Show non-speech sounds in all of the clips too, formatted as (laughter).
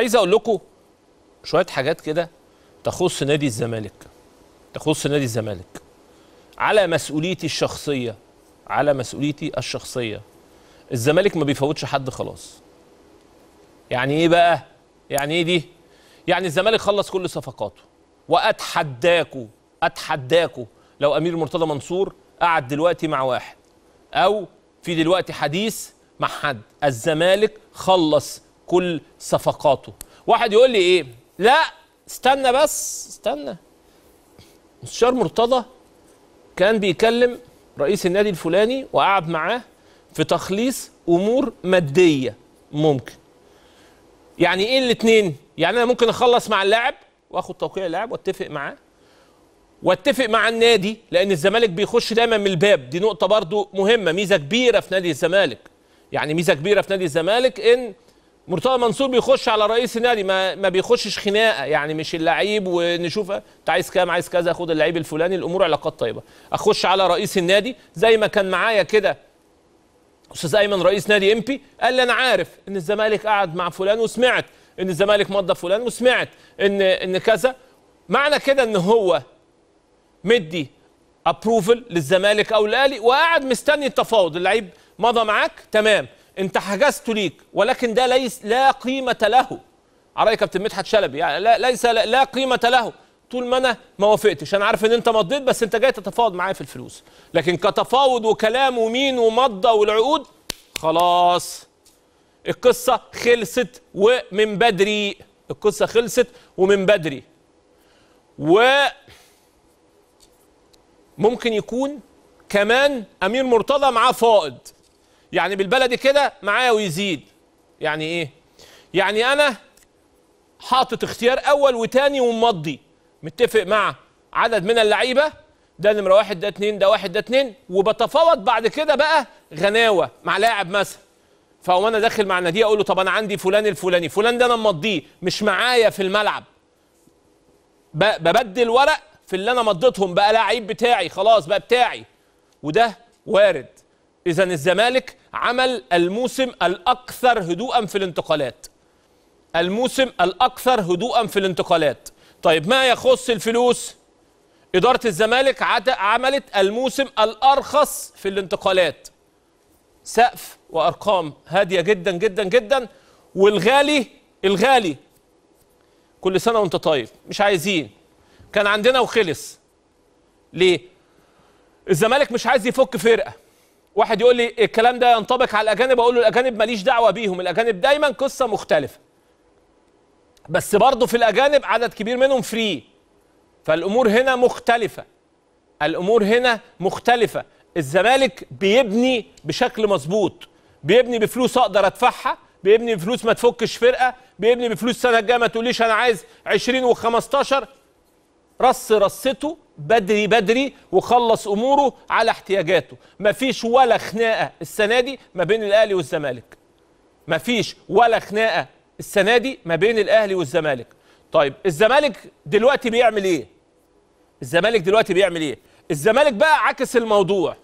عايز اقول لكم شويه حاجات كده تخص نادي الزمالك تخص نادي الزمالك على مسؤوليتي الشخصيه على مسؤوليتي الشخصيه الزمالك ما بيفوتش حد خلاص يعني ايه بقى يعني ايه دي يعني الزمالك خلص كل صفقاته واتحداكوا اتحداكوا لو امير مرتضى منصور قعد دلوقتي مع واحد او في دلوقتي حديث مع حد الزمالك خلص كل صفقاته واحد يقول لي ايه لا استنى بس استنى مستشار مرتضى كان بيكلم رئيس النادي الفلاني وقعد معاه في تخليص امور ماديه ممكن يعني ايه الاثنين يعني انا ممكن اخلص مع اللاعب واخد توقيع اللاعب واتفق معاه واتفق مع النادي لان الزمالك بيخش دايما من الباب دي نقطه برضو مهمه ميزه كبيره في نادي الزمالك يعني ميزه كبيره في نادي الزمالك ان مرتضى منصور بيخش على رئيس النادي ما, ما بيخشش خناقه يعني مش اللعيب ونشوف انت عايز كام عايز كذا خد اللعيب الفلاني الامور علاقات طيبه اخش على رئيس النادي زي ما كان معايا كده استاذ ايمن رئيس نادي امبي قال لي انا عارف ان الزمالك قعد مع فلان وسمعت ان الزمالك مضى فلان وسمعت ان ان كذا معنى كده ان هو مدي ابروفل للزمالك او الاهلي وقاعد مستني التفاوض اللعيب مضى معاك تمام انت حجزت ليك ولكن ده ليس لا قيمه له علي كابتن مدحت شلبي يعني لا ليس لا, لا قيمه له طول ما انا ما وافقتش انا عارف ان انت مضيت بس انت جاي تتفاوض معايا في الفلوس لكن كتفاوض وكلام ومين ومضه والعقود خلاص القصه خلصت ومن بدري القصه خلصت ومن بدري و ممكن يكون كمان امير مرتضى معاه فائض يعني بالبلدي كده معايا ويزيد يعني ايه يعني انا حاطط اختيار اول وتاني ومضي متفق مع عدد من اللعيبه ده نمره واحد ده اتنين ده واحد ده اتنين وبتفاوض بعد كده بقى غناوه مع لاعب مثلا فاقوم انا داخل مع النادي اقول له طب انا عندي فلان الفلاني فلان ده انا مضيه مش معايا في الملعب ببدل ورق في اللي انا مضيتهم بقى لعيب بتاعي خلاص بقى بتاعي وده وارد إذا الزمالك عمل الموسم الأكثر هدوءا في الانتقالات الموسم الأكثر هدوءا في الانتقالات طيب ما يخص الفلوس إدارة الزمالك عملت الموسم الأرخص في الانتقالات سقف وأرقام هادية جدا جدا جدا والغالي الغالي كل سنة وانت طيب مش عايزين كان عندنا وخلص ليه الزمالك مش عايز يفك فرقة واحد يقول لي الكلام ده ينطبق على الاجانب اقول له الاجانب ماليش دعوه بيهم الاجانب دايما قصه مختلفه بس برضه في الاجانب عدد كبير منهم فري فالامور هنا مختلفه الامور هنا مختلفه الزمالك بيبني بشكل مظبوط بيبني بفلوس اقدر ادفعها بيبني بفلوس ما تفكش فرقه بيبني بفلوس السنه الجايه ما تقوليش انا عايز 20 و15 رص رصته بدري بدري وخلص اموره على احتياجاته مفيش ولا خناقه السنه دي ما بين الاهلي والزمالك مفيش ولا خناقه السنه دي ما بين الاهلي والزمالك طيب الزمالك دلوقتي بيعمل ايه الزمالك دلوقتي بيعمل ايه الزمالك بقى عكس الموضوع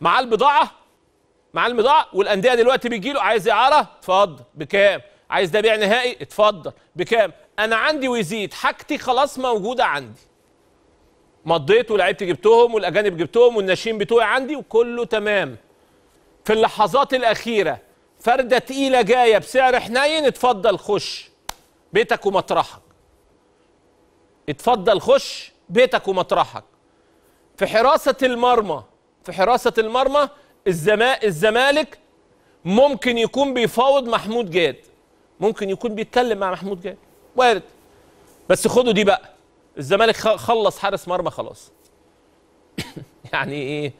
معاه البضاعه معاه البضاعه والانديه دلوقتي بيجي له عايز اعاره اتفضل بكام عايز ده بيع نهائي اتفضل بكام انا عندي ويزيد حاجتي خلاص موجوده عندي مضيت ولعبت جبتهم والاجانب جبتهم والناشئين بتوعي عندي وكله تمام في اللحظات الاخيره فرده تقيله جايه بسعر حنين اتفضل خش بيتك ومطرحك اتفضل خش بيتك ومطرحك في حراسه المرمى في حراسه المرمى الزما... الزمالك ممكن يكون بيفاوض محمود جاد ممكن يكون بيتكلم مع محمود جاد وارد بس خدوا دي بقى الزمالك خلص حارس مرمى خلاص (coughs) يعني ايه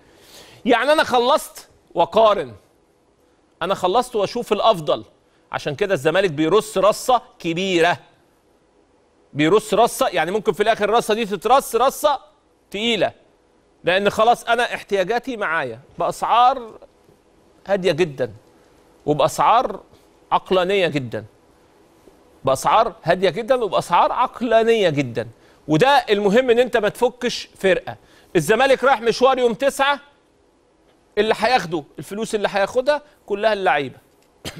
يعني انا خلصت وقارن انا خلصت واشوف الافضل عشان كده الزمالك بيرص رصه كبيره بيرص رصه يعني ممكن في الاخر الرصه دي تترص رصه تقيله لان خلاص انا احتياجاتي معايا باسعار هاديه جدا وباسعار عقلانيه جدا باسعار هاديه جدا وباسعار عقلانيه جدا وده المهم ان انت ما تفكش فرقه الزمالك رايح مشوار يوم تسعة اللي هياخده الفلوس اللي هياخدها كلها اللعيبه (clears throat)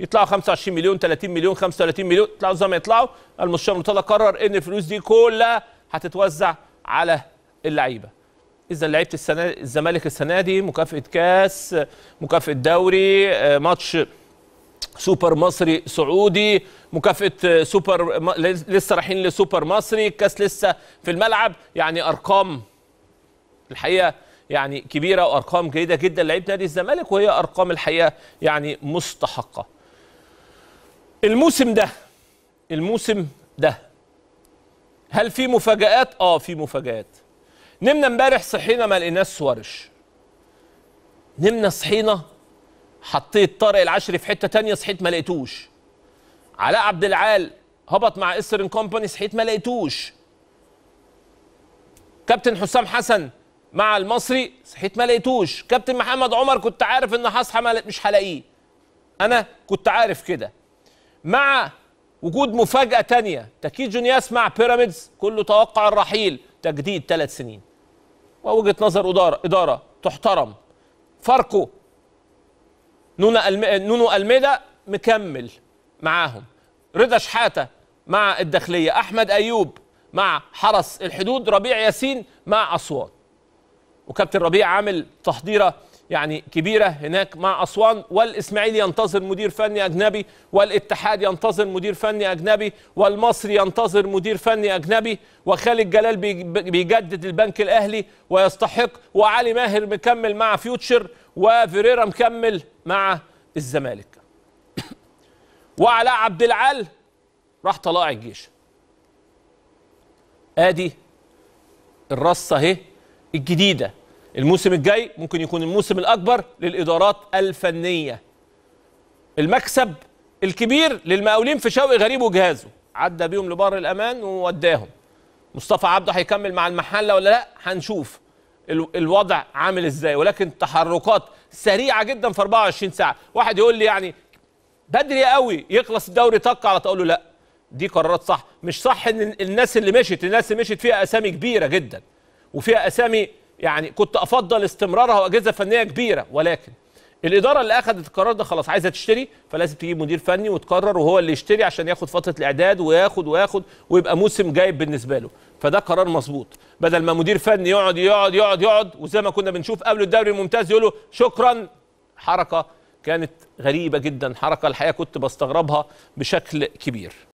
يطلعوا 25 مليون 30 مليون 35 مليون يطلعوا زي ما يطلعوا المستشار المرتضى قرر ان الفلوس دي كلها هتتوزع على اللعيبه اذا لعيبه السنه الزمالك السنه دي مكافاه كاس مكافاه دوري آه، ماتش سوبر مصري سعودي مكافاه آه، سوبر م... لسه رايحين لسوبر مصري الكاس لسه في الملعب يعني ارقام الحقيقه يعني كبيره وارقام جيده جدا لعيب نادي الزمالك وهي ارقام الحقيقه يعني مستحقه الموسم ده الموسم ده هل في مفاجات اه في مفاجات نمنا امبارح صحينا ما لقيناش سوارش نمنا صحينا حطيت طارق العشري في حته تانية صحيت ما لقيتوش علاء عبد العال هبط مع اسرن كومباني صحيت ما لقيتوش كابتن حسام حسن مع المصري صحيت ما لقيتوش كابتن محمد عمر كنت عارف ان هصحى مش هلاقيه انا كنت عارف كده مع وجود مفاجاه تانية تاكيد جونياس مع بيراميدز كله توقع الرحيل تجديد ثلاث سنين ووجهه نظر اداره اداره تحترم فاركو نونو الم... نونو الميدا مكمل معاهم رضا شحاته مع الداخليه احمد ايوب مع حرس الحدود ربيع ياسين مع اسوان وكابتن ربيع عامل تحضيره يعني كبيرة هناك مع أسوان والإسماعيل ينتظر مدير فني أجنبي والاتحاد ينتظر مدير فني أجنبي والمصري ينتظر مدير فني أجنبي وخالد جلال بيجدد البنك الأهلي ويستحق وعلي ماهر مكمل مع فيوتشر وفيريرا مكمل مع الزمالك (coughs) وعلاء عبد العال راح طلائع الجيش ادي الرصه اهي الجديده الموسم الجاي ممكن يكون الموسم الأكبر للإدارات الفنية المكسب الكبير للمقاولين في شوقي غريب وجهازه عدى بيهم لبر الأمان ووداهم مصطفى عبده هيكمل مع المحلة ولا لا هنشوف الوضع عامل ازاي ولكن تحركات سريعه جدا في 24 ساعه واحد يقول لي يعني بدري قوي يخلص الدوري طق على تقول له لا دي قرارات صح مش صح ان الناس اللي مشت الناس اللي مشت فيها اسامي كبيره جدا وفيها اسامي يعني كنت افضل استمرارها واجهزه فنيه كبيره ولكن الاداره اللي اخذت القرار ده خلاص عايزه تشتري فلازم تجيب مدير فني وتقرر وهو اللي يشتري عشان ياخد فتره الاعداد وياخد وياخد ويبقى موسم جايب بالنسبه له فده قرار مظبوط بدل ما مدير فني يقعد يقعد يقعد يقعد وزي ما كنا بنشوف قبل الدوري الممتاز له شكرا حركه كانت غريبه جدا حركه الحقيقه كنت بستغربها بشكل كبير